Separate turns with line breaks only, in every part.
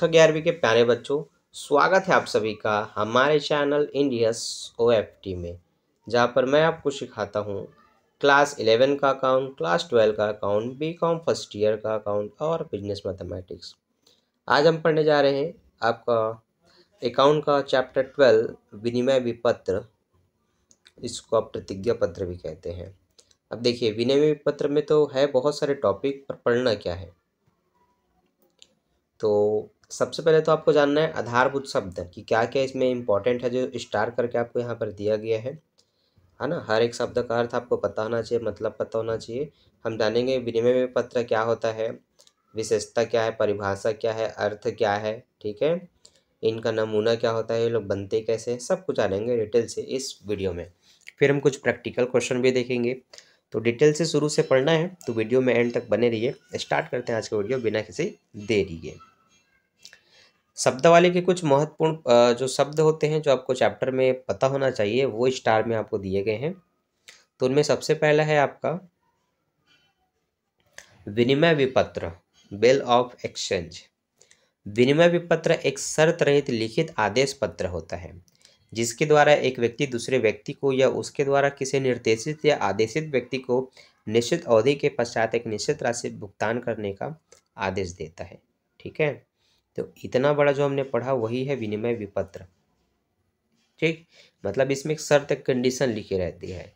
कक्षा ग्यारहवीं के प्यारे बच्चों स्वागत है आप सभी का हमारे चैनल इंडियस ओ एफ टी में जहाँ पर मैं आपको सिखाता हूँ क्लास इलेवन का अकाउंट क्लास ट्वेल्व का account B com first year का अकाउंट और बिजनेस मैथमेटिक्स आज हम पढ़ने जा रहे हैं आपका अकाउंट का चैप्टर ट्वेल्व विनिमय विपत्र इसको आप प्रतिज्ञा पत्र भी कहते हैं अब देखिए विनिमय पत्र में तो है बहुत सारे टॉपिक पर पढ़ना क्या है तो सबसे पहले तो आपको जानना है आधारभूत शब्द कि क्या क्या इसमें इम्पोर्टेंट है जो स्टार करके आपको यहाँ पर दिया गया है है ना हर एक शब्द का अर्थ आपको पता होना चाहिए मतलब पता होना चाहिए हम जानेंगे विनिमय पत्र क्या होता है विशेषता क्या है परिभाषा क्या है अर्थ क्या है ठीक है इनका नमूना क्या होता है ये लोग बनते कैसे सब कुछ जानेंगे डिटेल से इस वीडियो में फिर हम कुछ प्रैक्टिकल क्वेश्चन भी देखेंगे तो डिटेल से शुरू से पढ़ना है तो वीडियो में एंड तक बने रहिए स्टार्ट करते हैं आज का वीडियो बिना किसी देरी के शब्दावली के कुछ महत्वपूर्ण जो शब्द होते हैं जो आपको चैप्टर में पता होना चाहिए वो स्टार में आपको दिए गए हैं तो उनमें सबसे पहला है आपका विनिमय विपत्र बिल ऑफ एक्सचेंज विनिमय विपत्र एक शर्त रहित लिखित आदेश पत्र होता है जिसके द्वारा एक व्यक्ति दूसरे व्यक्ति को या उसके द्वारा किसी निर्देशित या आदेशित व्यक्ति को निश्चित अवधि के पश्चात एक निश्चित राशि भुगतान करने का आदेश देता है ठीक है तो इतना बड़ा जो हमने पढ़ा वही है विनिमय विपत्र ठीक मतलब इसमें एक शर्त कंडीशन लिखी रहती है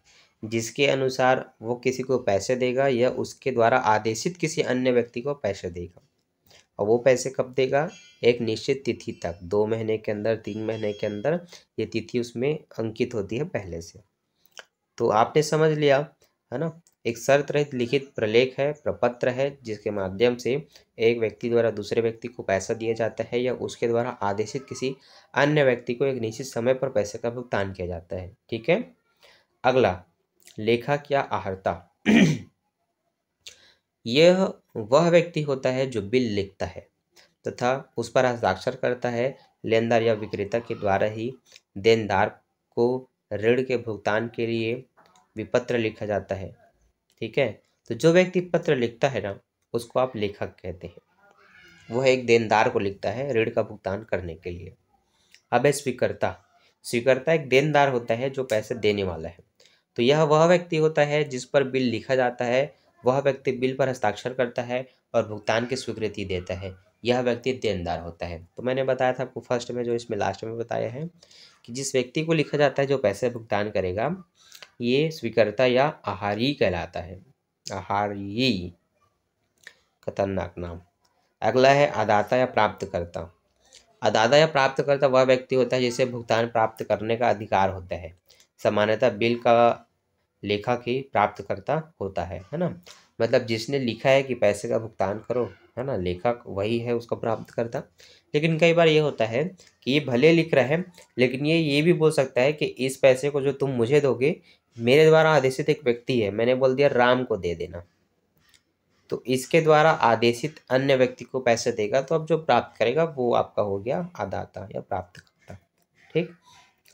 जिसके अनुसार वो किसी को पैसे देगा या उसके द्वारा आदेशित किसी अन्य व्यक्ति को पैसे देगा और वो पैसे कब देगा एक निश्चित तिथि तक दो महीने के अंदर तीन महीने के अंदर ये तिथि उसमें अंकित होती है पहले से तो आपने समझ लिया है ना एक शर्त रहित लिखित प्रलेख है प्रपत्र है जिसके माध्यम से एक व्यक्ति द्वारा दूसरे व्यक्ति को पैसा दिया जाता है या उसके द्वारा आदेशित किसी अन्य व्यक्ति को एक निश्चित समय पर पैसे का भुगतान किया जाता है ठीक है अगला लेखक या आहर्ता यह वह व्यक्ति होता है जो बिल लिखता है तथा उस पर हस्ताक्षर करता है लेनदार या विक्रेता के द्वारा ही देनदार को ऋण के भुगतान के लिए विपत्र लिखा जाता है ठीक है तो जो व्यक्ति पत्र लिखता है ना उसको आप लेखक कहते हैं वह एक देनदार को लिखता है ऋण का भुगतान करने के लिए अब है स्वीकर्ता स्वीकर्ता एक देनदार होता है जो पैसे देने वाला है तो यह वह व्यक्ति होता है जिस पर बिल लिखा जाता है वह व्यक्ति बिल पर हस्ताक्षर करता है और भुगतान की स्वीकृति देता है यह व्यक्ति देनदार होता है तो मैंने बताया था आपको फर्स्ट में जो इसमें लास्ट में बताया है कि जिस व्यक्ति को लिखा जाता है जो पैसे भुगतान करेगा ये स्वीकर्ता या आहारी कहलाता है आहारी खतरनाक नाम अगला है अदाता या प्राप्तकर्ता अदाता या प्राप्तकर्ता वह व्यक्ति होता है जिसे भुगतान प्राप्त करने का अधिकार होता है सामान्यतः बिल का लेखा की प्राप्तकर्ता होता है है ना मतलब जिसने लिखा है कि पैसे का भुगतान करो है ना लेखक वही है उसका प्राप्तकर्ता लेकिन कई बार ये होता है कि ये भले लिख रहा है लेकिन ये ये भी बोल सकता है कि इस पैसे को जो तुम मुझे दोगे मेरे द्वारा आदेशित एक व्यक्ति है मैंने बोल दिया राम को दे देना तो इसके द्वारा आदेशित अन्य व्यक्ति को पैसे देगा तो अब जो प्राप्त करेगा वो आपका हो गया आदाता या प्राप्तकर्ता ठीक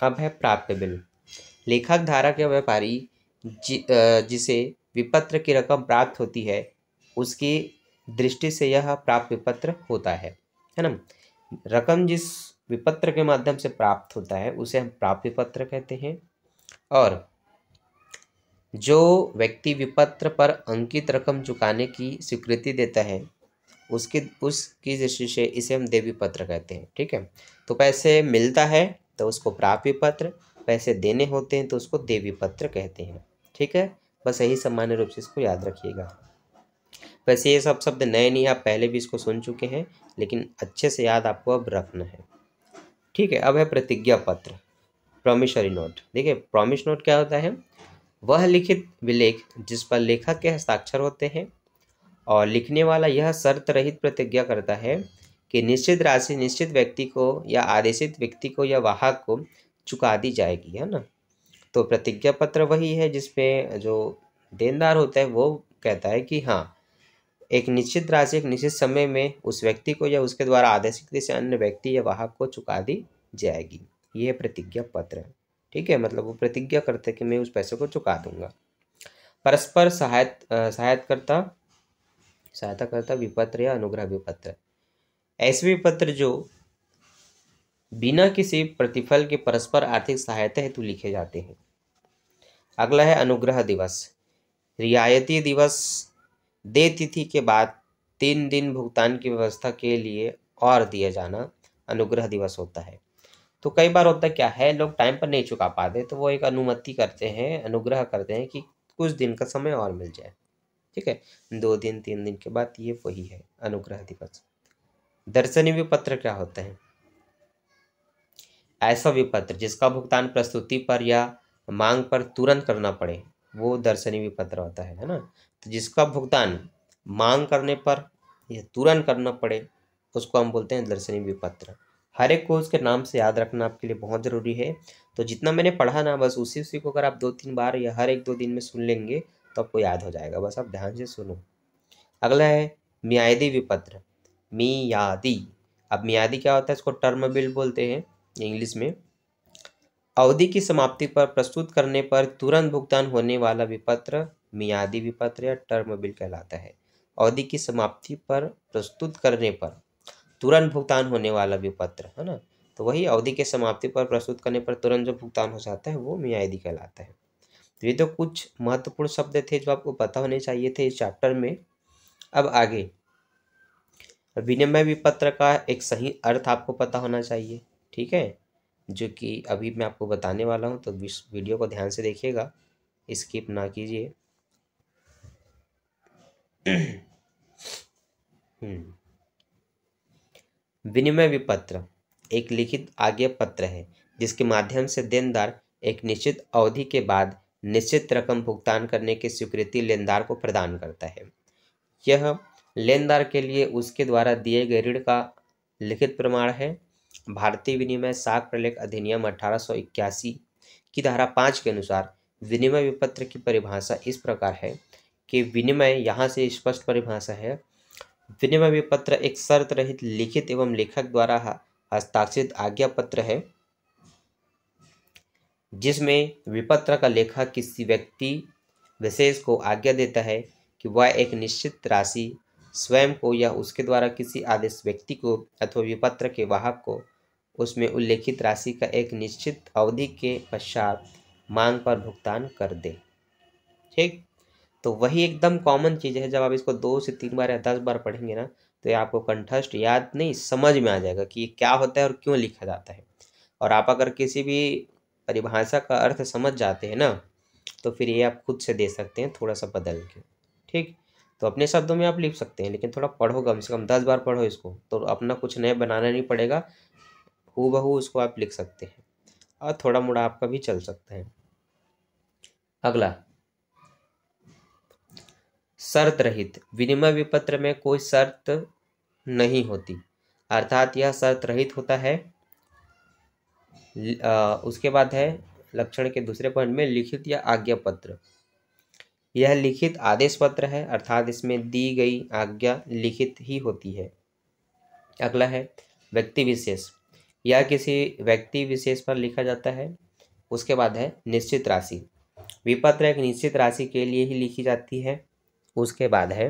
अब है प्राप्त बिल लेखक धारा के व्यापारी जि, जिसे विपत्र की रकम प्राप्त होती है उसकी दृष्टि से यह प्राप्त विपत्र होता है है ना रकम जिस विपत्र के माध्यम से प्राप्त होता है उसे हम प्राप्त विपत्र कहते हैं और जो व्यक्ति विपत्र पर अंकित रकम चुकाने की स्वीकृति देता है उसकी उसकी दृष्टि से इसे हम देवी पत्र कहते हैं ठीक है तो पैसे मिलता है तो उसको प्राप्य पत्र पैसे देने होते हैं तो उसको देवी पत्र कहते हैं ठीक है बस यही सामान्य रूप से इसको याद रखिएगा वैसे ये सब शब्द नए नहीं आप पहले भी इसको सुन चुके हैं लेकिन अच्छे से याद आपको अब रखना है ठीक है अब है प्रतिज्ञा पत्र प्रोमिशरी नोट देखिए प्रोमिस नोट क्या होता है वह लिखित विलेख जिस पर लेखक के हस्ताक्षर होते हैं और लिखने वाला यह शर्त रहित प्रतिज्ञा करता है कि निश्चित राशि निश्चित व्यक्ति को या आदेशित व्यक्ति को या वाहक को चुका दी जाएगी है ना तो प्रतिज्ञा पत्र वही है जिसमें जो देनदार होता है वो कहता है कि हाँ एक निश्चित राशि एक निश्चित समय में उस व्यक्ति को या उसके द्वारा आदेशित किसी अन्य व्यक्ति या वाहक को चुका दी जाएगी यह प्रतिज्ञा पत्र है ठीक है मतलब वो प्रतिज्ञा करते कि मैं उस पैसे को चुका दूंगा परस्पर सहायता सहायता करता सहायता करता विपत्र या अनुग्रह विपत्र ऐसे विपत्र जो बिना किसी प्रतिफल के परस्पर आर्थिक सहायता हेतु लिखे जाते हैं अगला है अनुग्रह दिवस रियायती दिवस दे तिथि के बाद तीन दिन भुगतान की व्यवस्था के लिए और दिया जाना अनुग्रह दिवस होता है तो कई बार होता क्या है लोग टाइम पर नहीं चुका पाते तो वो एक अनुमति करते हैं अनुग्रह करते हैं कि कुछ दिन का समय और मिल जाए ठीक है दो दिन तीन दिन के बाद ये वही है अनुग्रह दिवस दर्शनी विपत्र क्या होता है ऐसा विपत्र जिसका भुगतान प्रस्तुति पर या मांग पर तुरंत करना पड़े वो दर्शनी विपत्र होता है है ना तो जिसका भुगतान मांग करने पर या तुरंत करना पड़े उसको हम बोलते हैं दर्शनी विपत्र हर एक को उसके नाम से याद रखना आपके लिए बहुत ज़रूरी है तो जितना मैंने पढ़ा ना बस उसी उसी को अगर आप दो तीन बार या हर एक दो दिन में सुन लेंगे तो आपको याद हो जाएगा बस आप ध्यान से सुनो अगला है मियादी विपत्र मियादी अब मियादी क्या होता है इसको टर्म बिल बोलते हैं इंग्लिश में अवधि की समाप्ति पर प्रस्तुत करने पर तुरंत भुगतान होने वाला विपत्र मियादी विपत्र या टर्म बिल कहलाता है अवधि की समाप्ति पर प्रस्तुत करने पर तुरंत भुगतान होने वाला विपत्र है ना तो वही अवधि के समाप्ति पर प्रस्तुत करने पर तुरंत जो भुगतान हो जाता है वो मियादी कहलाता है तो ये तो कुछ महत्वपूर्ण शब्द थे जो आपको पता होने चाहिए थे इस चैप्टर में अब आगे विनिमय विपत्र का एक सही अर्थ आपको पता होना चाहिए ठीक है जो कि अभी मैं आपको बताने वाला हूँ तो इस वीडियो को ध्यान से देखिएगा स्किप ना कीजिए हम्म विनिमय विपत्र एक लिखित आज्ञा पत्र है जिसके माध्यम से देनदार एक निश्चित अवधि के बाद निश्चित रकम भुगतान करने की स्वीकृति लेनदार को प्रदान करता है यह लेनदार के लिए उसके द्वारा दिए गए ऋण का लिखित प्रमाण है भारतीय विनिमय साख प्रलेख अधिनियम अठारह की धारा पाँच के अनुसार विनिमय विपत्र की परिभाषा इस प्रकार है कि विनिमय यहाँ से स्पष्ट परिभाषा है विनिमय पत्र एक शर्त रहित लिखित एवं लेखक द्वारा हस्ताक्षरित आज्ञा पत्र है जिसमें विपत्र का लेखक किसी व्यक्ति विशेष को आज्ञा देता है कि वह एक निश्चित राशि स्वयं को या उसके द्वारा किसी आदेश व्यक्ति को अथवा विपत्र के वाहक को उसमें उल्लेखित राशि का एक निश्चित अवधि के पश्चात मांग पर भुगतान कर दे ठीक तो वही एकदम कॉमन चीज़ है जब आप इसको दो से तीन बार या दस बार पढ़ेंगे ना तो ये आपको कंठस्ट याद नहीं समझ में आ जाएगा कि ये क्या होता है और क्यों लिखा जाता है और आप अगर किसी भी परिभाषा का अर्थ समझ जाते हैं ना तो फिर ये आप खुद से दे सकते हैं थोड़ा सा बदल के ठीक तो अपने शब्दों में आप लिख सकते हैं लेकिन थोड़ा पढ़ो कम से कम दस बार पढ़ो इसको तो अपना कुछ नया बनाना नहीं पड़ेगा हु बहू उसको आप लिख सकते हैं और थोड़ा मोड़ा आपका भी चल सकता है अगला शर्त रहित विनिमय विपत्र में कोई शर्त नहीं होती अर्थात यह शर्त रहित होता है आ, उसके बाद है लक्षण के दूसरे पॉइंट में लिखित या आज्ञा पत्र यह लिखित आदेश पत्र है अर्थात इसमें दी गई आज्ञा लिखित ही होती है अगला है व्यक्ति विशेष यह किसी व्यक्ति विशेष पर लिखा जाता है उसके बाद है निश्चित राशि विपत्र एक निश्चित राशि के लिए ही लिखी जाती है उसके बाद है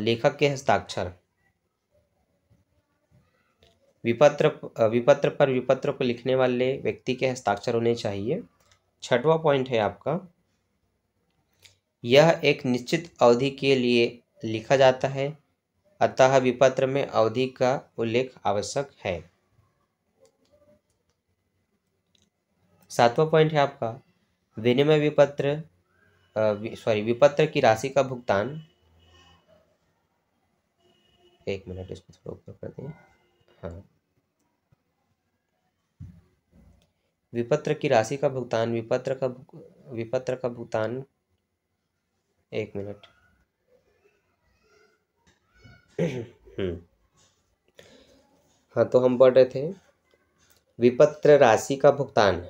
लेखक के हस्ताक्षर विपत्र विपत्र पर विपत्र को लिखने वाले व्यक्ति के हस्ताक्षर होने चाहिए छठवा पॉइंट है आपका यह एक निश्चित अवधि के लिए लिखा जाता है अतः विपत्र में अवधि का उल्लेख आवश्यक है सातवां पॉइंट है आपका विनिमय विपत्र सॉरी विपत्र की राशि का भुगतान एक मिनट इसको थोड़ा ऊपर कर दें हाँ विपत्र की राशि का भुगतान विपत्र का विपत्र का भुगतान एक मिनट हम्म। हाँ तो हम पढ़ रहे थे विपत्र राशि का भुगतान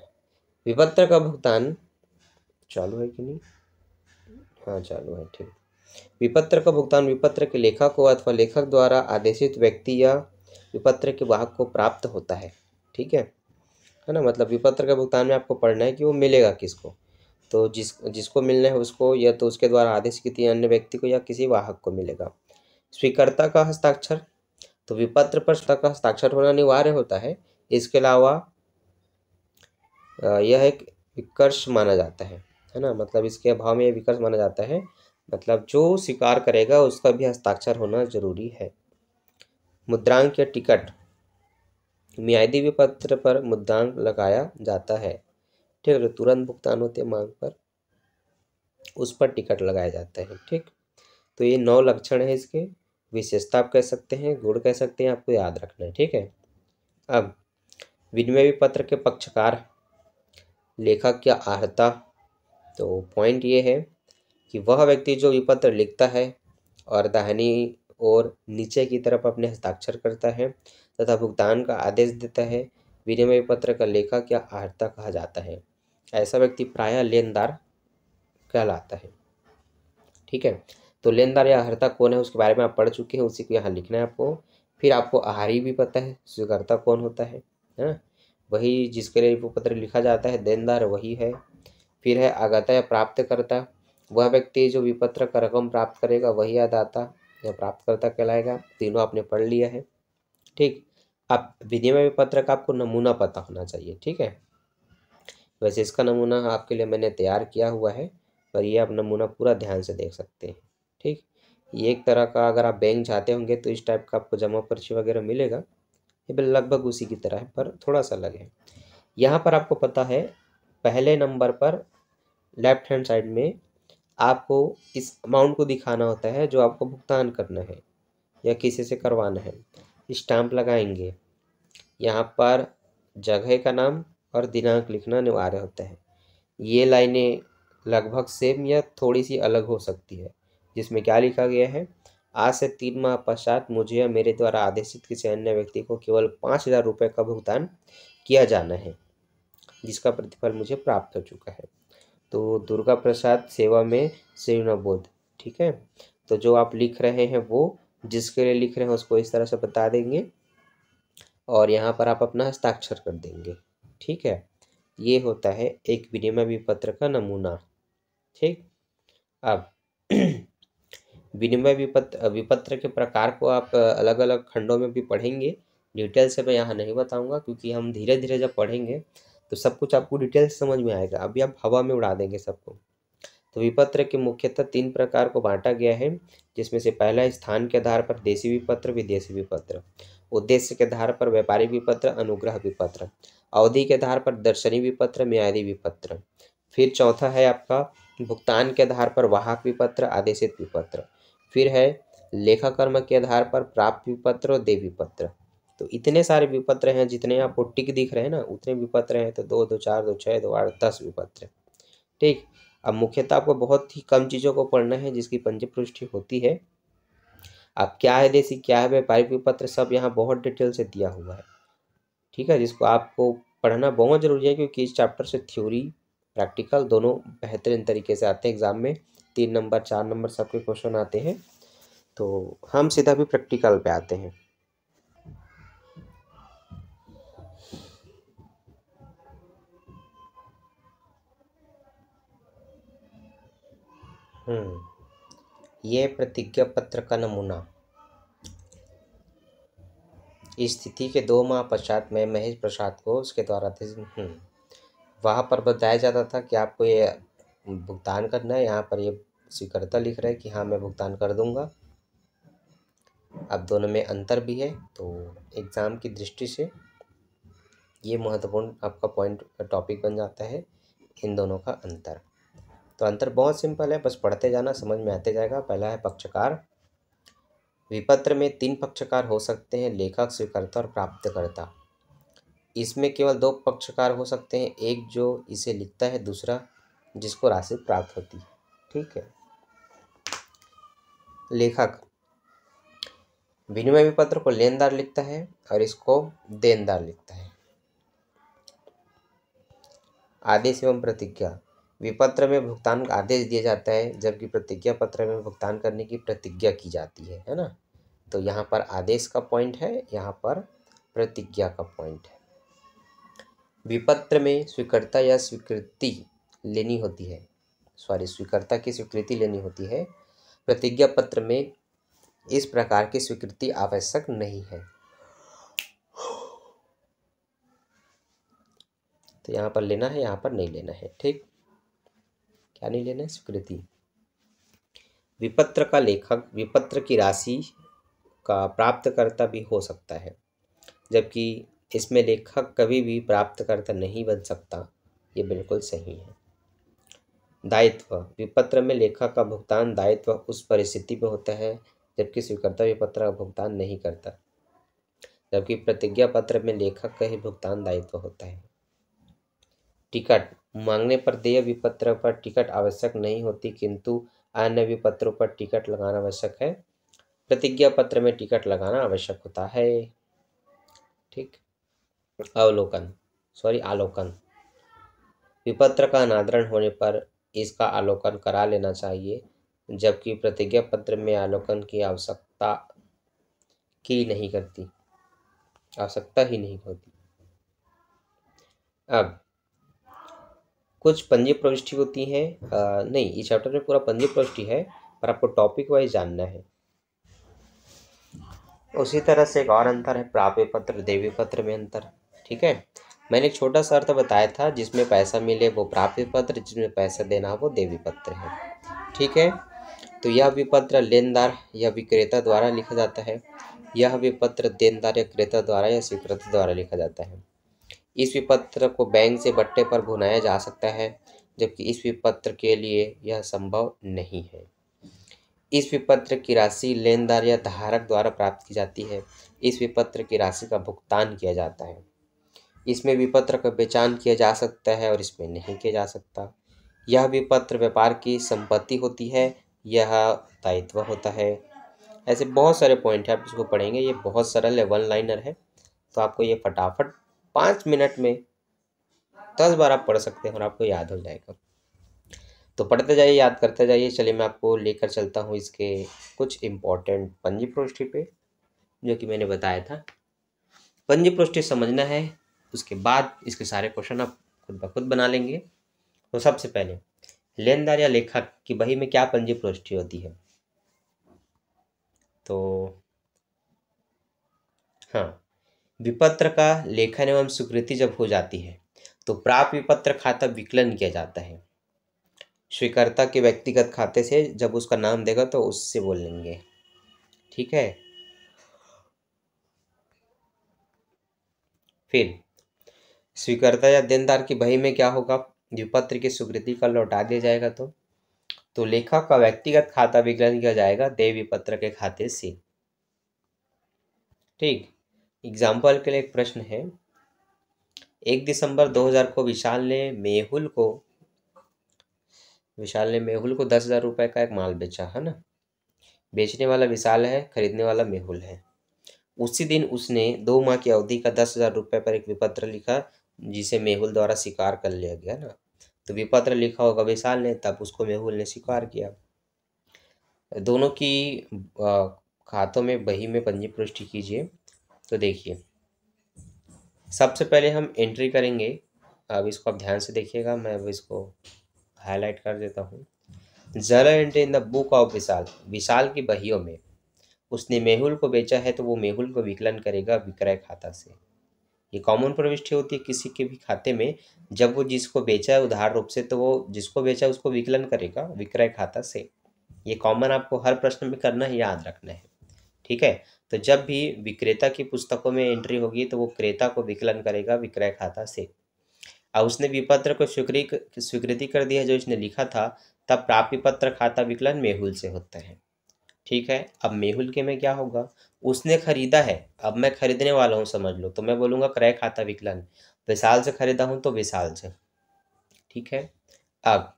विपत्र का भुगतान चालू है कि नहीं हाँ चालू है ठीक विपत्र का भुगतान विपत्र के लेखक को अथवा लेखक द्वारा आदेशित व्यक्ति या विपत्र के वाहक को प्राप्त होता है ठीक है है ना मतलब विपत्र का भुगतान में आपको पढ़ना है कि वो मिलेगा किसको तो जिस जिसको मिलना है उसको या तो उसके द्वारा आदेश किसी अन्य व्यक्ति को या किसी वाहक को मिलेगा स्वीकर्ता का हस्ताक्षर तो विपत्र पर का हस्ताक्षर होना अनिवार्य होता है इसके अलावा यह एक विकर्ष माना जाता है है ना मतलब इसके अभाव में विकल्प माना जाता है मतलब जो स्वीकार करेगा उसका भी हस्ताक्षर होना जरूरी है मुद्रांक या टिकट मियादी पत्र पर मुद्रांक लगाया जाता है ठीक है तुरंत भुगतान होते मांग पर उस पर टिकट लगाया जाता है ठीक तो ये नौ लक्षण है इसके विशेषता आप कह सकते हैं गुण कह सकते हैं आपको याद रखना है ठीक है अब विनिमय पत्र के पक्षकार लेखक या आहता तो पॉइंट ये है कि वह व्यक्ति जो ये पत्र लिखता है और दाहिनी और नीचे की तरफ अपने हस्ताक्षर करता है तथा भुगतान का आदेश देता है विनिमय पत्र का लेखक या आहता कहा जाता है ऐसा व्यक्ति प्रायः लेनदार कहलाता है ठीक है तो लेनदार या आहर्ता कौन है उसके बारे में आप पढ़ चुके हैं उसी को यहाँ लिखना है आपको फिर आपको आहारी भी पता है स्वीकारता कौन होता है है हाँ? ना वही जिसके लिए वो पत्र लिखा जाता है देनदार वही है फिर है आगता या प्राप्तकर्ता वह व्यक्ति जो विपत्र का रकम प्राप्त करेगा वही आदाता या प्राप्तकर्ता कहलाएगा तीनों आपने पढ़ लिया है ठीक आप विनिमय विपत्र का आपको नमूना पता होना चाहिए ठीक है वैसे इसका नमूना आपके लिए मैंने तैयार किया हुआ है पर ये आप नमूना पूरा ध्यान से देख सकते हैं ठीक ये एक तरह का अगर आप बैंक जाते होंगे तो इस टाइप का आपको जमा पर्ची वगैरह मिलेगा ये लगभग उसी की तरह है पर थोड़ा सा अलग है यहाँ पर आपको पता है पहले नंबर पर लेफ्ट हैंड साइड में आपको इस अमाउंट को दिखाना होता है जो आपको भुगतान करना है या किसी से करवाना है स्टाम्प लगाएंगे यहाँ पर जगह का नाम और दिनांक लिखना अनिवार्य होता है ये लाइनें लगभग सेम या थोड़ी सी अलग हो सकती है जिसमें क्या लिखा गया है आज से तीन माह पश्चात मुझे या मेरे द्वारा आदेशित किसी अन्य व्यक्ति को केवल पाँच हज़ार रुपये का भुगतान किया जाना है जिसका प्रतिफल मुझे प्राप्त हो चुका है तो दुर्गा प्रसाद सेवा में शीर्णबोध ठीक है तो जो आप लिख रहे हैं वो जिसके लिए लिख रहे हैं उसको इस तरह से बता देंगे और यहाँ पर आप अपना हस्ताक्षर कर देंगे ठीक है ये होता है एक विनिमय विपत्र का नमूना ठीक अब विनिमय विपत्र विपत्र के प्रकार को आप अलग अलग खंडों में भी पढ़ेंगे डिटेल से मैं यहाँ नहीं बताऊँगा क्योंकि हम धीरे धीरे जब पढ़ेंगे तो सब कुछ आपको डिटेल समझ में आएगा अभी आप हवा में उड़ा देंगे सबको तो विपत्र के मुख्यतः तीन प्रकार को बांटा गया है जिसमें से पहला स्थान के आधार पर देशी विपत्र विदेशी विपत्र उद्देश्य के आधार पर व्यापारी विपत्र अनुग्रह विपत्र अवधि के आधार पर दर्शनी विपत्र म्यादी विपत्र फिर चौथा है आपका भुगतान के आधार पर वाहक विपत्र आदेशित विपत्र फिर है लेखा कर्म के आधार पर प्राप्त विपत्र और देवी पत्र तो इतने सारे विपत्र हैं जितने आपको टिक दिख रहे हैं ना उतने विपत्र हैं तो दो दो चार दो छः दो आठ दस विपत्र ठीक अब मुख्यतः आपको बहुत ही कम चीज़ों को पढ़ना है जिसकी पंजीपृष्टि होती है अब क्या है देसी क्या है व्यापारिक विपत्र सब यहाँ बहुत डिटेल से दिया हुआ है ठीक है जिसको आपको पढ़ना बहुत ज़रूरी है क्योंकि इस चैप्टर से थ्योरी प्रैक्टिकल दोनों बेहतरीन तरीके से आते हैं एग्ज़ाम में तीन नंबर चार नंबर सबके क्वेश्चन आते हैं तो हम सीधा भी प्रैक्टिकल पे आते हैं हम्म। ये प्रतिज्ञा पत्र का नमूना इस के दो माह पश्चात में महेश प्रसाद को उसके द्वारा हम्म। वहाँ पर बताया जाता था कि आपको ये भुगतान करना है यहाँ पर ये स्वीकर्ता लिख रहा है कि हाँ मैं भुगतान कर दूँगा अब दोनों में अंतर भी है तो एग्ज़ाम की दृष्टि से ये महत्वपूर्ण आपका पॉइंट टॉपिक बन जाता है इन दोनों का अंतर तो अंतर बहुत सिंपल है बस पढ़ते जाना समझ में आते जाएगा पहला है पक्षकार विपत्र में तीन पक्षकार हो सकते हैं लेखक स्वीकर्ता और प्राप्तकर्ता इसमें केवल दो पक्षकार हो सकते हैं एक जो इसे लिखता है दूसरा जिसको राशि प्राप्त होती है ठीक है लेखक विनिमय विपत्र को लेनदार लिखता है और इसको देनदार लिखता है आदेश एवं प्रतिज्ञा विपत्र में भुगतान का आदेश दिया जाता है जबकि प्रतिज्ञा पत्र में भुगतान करने की प्रतिज्ञा की जाती है है ना तो यहाँ पर आदेश का पॉइंट है यहाँ पर प्रतिज्ञा का पॉइंट है विपत्र में स्वीकर्ता या स्वीकृति लेनी होती है सॉरी स्वीकर्ता की स्वीकृति लेनी होती है प्रतिज्ञा पत्र में इस प्रकार की स्वीकृति आवश्यक नहीं है तो यहाँ पर लेना है यहाँ पर नहीं लेना है ठीक क्या नहीं लेना है स्वीकृति विपत्र का लेखक विपत्र की राशि का प्राप्तकर्ता भी हो सकता है जबकि इसमें लेखक कभी भी प्राप्तकर्ता नहीं बन सकता ये बिल्कुल सही है दायित्व विपत्र में लेखक का भुगतान दायित्व उस परिस्थिति में होता है जबकि स्वीकर्ता विपत्र का भुगतान नहीं करता जबकि प्रतिज्ञा पत्र में लेखक का ही भुगतान दायित्व होता है टिकट मांगने पर देय विपत्र पर टिकट आवश्यक नहीं होती किंतु अन्य विपत्रों पर टिकट लगाना आवश्यक है प्रतिज्ञा पत्र में टिकट लगाना आवश्यक होता है ठीक अवलोकन सॉरी आलोकन विपत्र का अनादरण होने पर इसका आलोकन करा लेना चाहिए जबकि प्रतिज्ञा पत्र में आलोकन की आवश्यकता की नहीं करती आवश्यकता ही नहीं होती अब कुछ पंजीय प्रविष्टि होती हैं नहीं ये चैप्टर में पूरा पंजीय प्रविष्टि है पर आपको टॉपिक वाइज जानना है उसी तरह से एक और अंतर है प्राप्य पत्र देवी पत्र में अंतर ठीक है मैंने एक छोटा सा अर्थ बताया था जिसमें पैसा मिले वो प्राप्य पत्र जिसमें पैसा देना वो देवी पत्र है ठीक है तो यह विपत्र लेनदार या विक्रेता द्वारा लिखा जाता है यह विपत्र देनदार या क्रेता द्वारा या स्वीकृत द्वारा लिखा जाता है इस विपत्र को बैंक से बट्टे पर भुनाया जा सकता है जबकि इस विपत्र के लिए यह संभव नहीं है इस विपत्र की राशि लेनदार या धारक द्वारा प्राप्त की जाती है इस विपत्र की राशि का भुगतान किया जाता है इसमें विपत्र का बेचान किया जा सकता है और इसमें नहीं किया जा सकता यह विपत्र व्यापार की संपत्ति होती है यह दायित्व होता है ऐसे बहुत सारे पॉइंट हैं आप इसको पढ़ेंगे ये बहुत सरल है वन लाइनर है तो आपको ये फटाफट पाँच मिनट में दस बार आप पढ़ सकते हैं और आपको याद हो जाएगा तो पढ़ते जाइए याद करते जाइए चलिए मैं आपको लेकर चलता हूँ इसके कुछ इम्पोर्टेंट पंजी प्रोष्ठि पे जो कि मैंने बताया था पंजी प्रोष्ठि समझना है उसके बाद इसके सारे क्वेश्चन आप खुद ब खुद बना लेंगे तो सबसे पहले लेनदार या लेखक की बही में क्या पंजी प्रोष्ठि होती है तो हाँ विपत्र का लेखन एवं स्वीकृति जब हो जाती है तो प्राप्त विपत्र खाता विकलन किया जाता है स्वीकर्ता के व्यक्तिगत खाते से जब उसका नाम देगा तो उससे बोलेंगे ठीक है फिर स्वीकर्ता या देनदार की बही में क्या होगा विपत्र की स्वीकृति का लौटा दिया जाएगा तो तो लेखक का व्यक्तिगत खाता विकलन किया जाएगा देवी पत्र के खाते से ठीक एग्जाम्पल के लिए एक प्रश्न है एक दिसंबर 2000 को विशाल ने मेहुल को विशाल ने मेहुल को दस हज़ार रुपये का एक माल बेचा है ना बेचने वाला विशाल है खरीदने वाला मेहुल है उसी दिन उसने दो माह की अवधि का दस हज़ार रुपये पर एक विपत्र लिखा जिसे मेहुल द्वारा स्वीकार कर लिया गया ना तो विपत्र लिखा होगा विशाल ने तब उसको मेहुल ने स्वीकार किया दोनों की खातों में बही में पंजीकृष्टि कीजिए तो देखिए सबसे पहले हम एंट्री करेंगे अब इसको आप ध्यान से देखिएगा मैं अब इसको हाईलाइट कर देता हूँ जरा entry in the book of Vishal Vishal की बहियों में उसने मेहुल को बेचा है तो वो मेहुल को विकलन करेगा विक्रय खाता से ये कॉमन प्रविष्टि होती है किसी के भी खाते में जब वो जिसको बेचा है उधार रूप से तो वो जिसको बेचा है उसको विकलन करेगा विक्रय खाता से ये कॉमन आपको हर प्रश्न में करना है याद रखना है ठीक है तो जब भी विक्रेता की पुस्तकों में एंट्री होगी तो वो क्रेता को विकलन करेगा विक्रय खाता से और उसने विपत्र को स्वीकृति स्वीकृति कर दिया जो इसने लिखा था तब प्राप्ति पत्र खाता विकलन मेहुल से होता है ठीक है अब मेहुल के में क्या होगा उसने खरीदा है अब मैं खरीदने वाला हूँ समझ लो तो मैं बोलूँगा क्रय खाता विकलन विशाल से खरीदा हूँ तो विशाल से ठीक है अब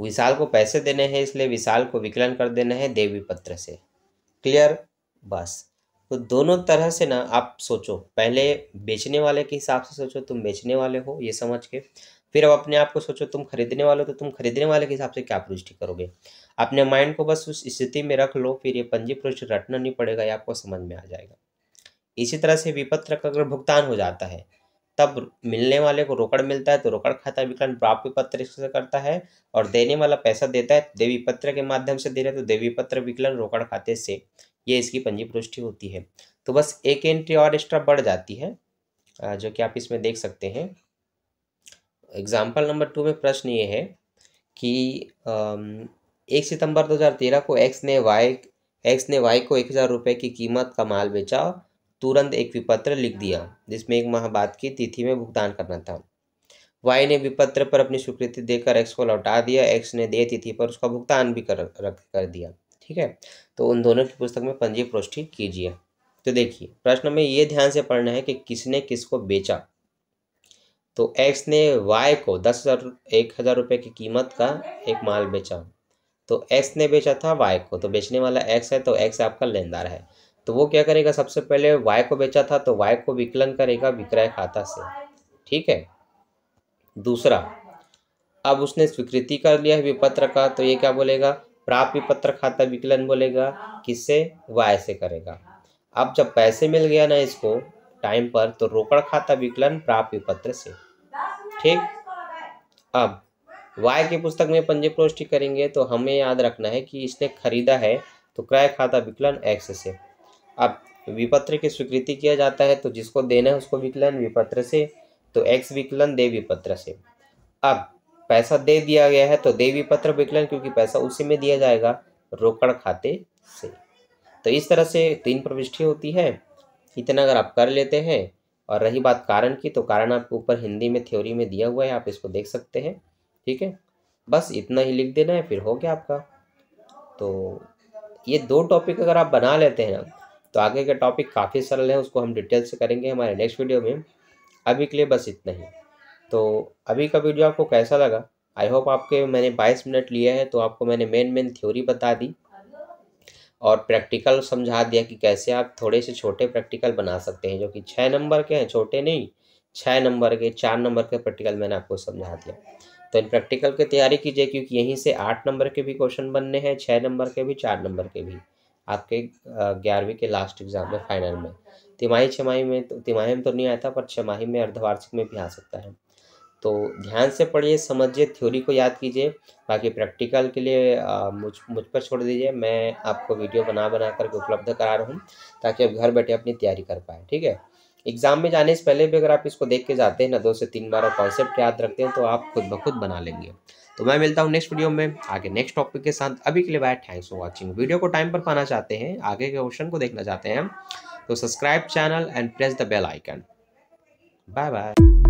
विशाल को पैसे देने हैं इसलिए विशाल को विकलन कर देना है देवी पत्र से क्लियर बस तो दोनों तरह से ना आप सोचो पहले बेचने वाले के हिसाब से सोचो तुम बेचने वाले हो ये समझ के फिर अब अपने आप को सोचो तुम खरीदने वाले हो तो तुम खरीदने वाले के हिसाब से क्या पुष्टि करोगे अपने माइंड को बस उस स्थिति में रख लो फिर ये पंजी पृष्ठ रटना नहीं पड़ेगा ये आपको समझ में आ जाएगा इसी तरह से विपत्र का अगर भुगतान हो जाता है तब मिलने वाले को रोकड़ मिलता है तो रोकड़ खाता विकलन प्राप्त पत्र से करता है और देने वाला पैसा देता है देवी पत्र के माध्यम से दे रहे तो देवी पत्र विकलन रोकड़ खाते से ये इसकी पंजी पृष्ठी होती है तो बस एक एंट्री और एक्स्ट्रा बढ़ जाती है जो कि आप इसमें देख सकते हैं एग्जाम्पल नंबर टू में प्रश्न ये है कि एक सितंबर 2013 को एक्स ने वाई एक्स ने वाई को एक हज़ार रुपये की कीमत का माल बेचा तुरंत एक विपत्र लिख दिया जिसमें एक माह बाद की तिथि में भुगतान करना था वाई ने विपत्र पर अपनी स्वीकृति देकर एक्स को लौटा दिया एक्स ने दे तिथि पर उसका भुगतान भी कर कर दिया ठीक है तो उन दोनों की पुस्तक में पंजीय पुष्टि कीजिए तो देखिए प्रश्न में ये ध्यान से पढ़ना है कि किसने किसको बेचा तो एक्स ने वाई को दस हज़ार एक हज़ार रुपये की कीमत का एक माल बेचा तो एक्स ने बेचा था वाई को तो बेचने वाला एक्स है तो एक्स आपका लेनदार है तो वो क्या करेगा सबसे पहले वाई को बेचा था तो वाई को विकलन करेगा विक्रय खाता से ठीक है दूसरा अब उसने स्वीकृति कर लिया है विपत्र का तो ये क्या बोलेगा प्राप्य पत्र खाता विकलन बोलेगा किससे वाय से करेगा अब जब पैसे मिल गया ना इसको टाइम पर तो रोकड़ खाता विकलन प्राप्य पत्र से ठीक अब वाय के पुस्तक में पंजे प्रोष्टि करेंगे तो हमें याद रखना है कि इसने खरीदा है तो क्रय खाता विकलन एक्स से अब विपत्र की स्वीकृति किया जाता है तो जिसको देना है उसको विकलन विपत्र से तो एक्स विकलन दे विपत्र से अब पैसा दे दिया गया है तो देवी पत्र विकलन क्योंकि पैसा उसी में दिया जाएगा रोकड़ खाते से तो इस तरह से तीन प्रविष्टि होती है इतना अगर आप कर लेते हैं और रही बात कारण की तो कारण आपके ऊपर हिंदी में थ्योरी में दिया हुआ है आप इसको देख सकते हैं ठीक है बस इतना ही लिख देना है फिर हो गया आपका तो ये दो टॉपिक अगर आप बना लेते हैं तो आगे के टॉपिक काफ़ी सरल है उसको हम डिटेल से करेंगे हमारे नेक्स्ट वीडियो में अभी के लिए बस इतना ही तो अभी का वीडियो आपको कैसा लगा आई होप आपके मैंने बाईस मिनट लिए हैं तो आपको मैंने मेन मेन थ्योरी बता दी और प्रैक्टिकल समझा दिया कि कैसे आप थोड़े से छोटे प्रैक्टिकल बना सकते हैं जो कि छः नंबर के हैं छोटे नहीं छः नंबर के चार नंबर के प्रैक्टिकल मैंने आपको समझा दिया तो इन प्रैक्टिकल की तैयारी कीजिए क्योंकि यहीं से आठ नंबर के भी क्वेश्चन बनने हैं छः नंबर के भी चार नंबर के भी आपके ग्यारहवीं के लास्ट एग्जाम में फाइनल में तिमाही छमाही में तो तिमाही में तो नहीं आता पर छमाही में अर्धवार्षिक में भी आ सकता है तो ध्यान से पढ़िए समझिए थ्योरी को याद कीजिए बाकी प्रैक्टिकल के लिए आ, मुझ मुझ पर छोड़ दीजिए मैं आपको वीडियो बना बना करके उपलब्ध करा रहा हूँ ताकि आप घर बैठे अपनी तैयारी कर पाए ठीक है एग्ज़ाम में जाने से पहले भी अगर आप इसको देख के जाते हैं ना दो से तीन बार और कॉन्सेप्ट याद रखते हैं तो आप खुद ब खुद बना लेंगे तो मैं मिलता हूँ नेक्स्ट वीडियो में आगे नेक्स्ट टॉपिक के साथ अभी के लिए bye thanks for watching video को टाइम पर पाना चाहते हैं आगे के क्वेश्चन को देखना चाहते हैं तो subscribe channel and press the bell icon bye bye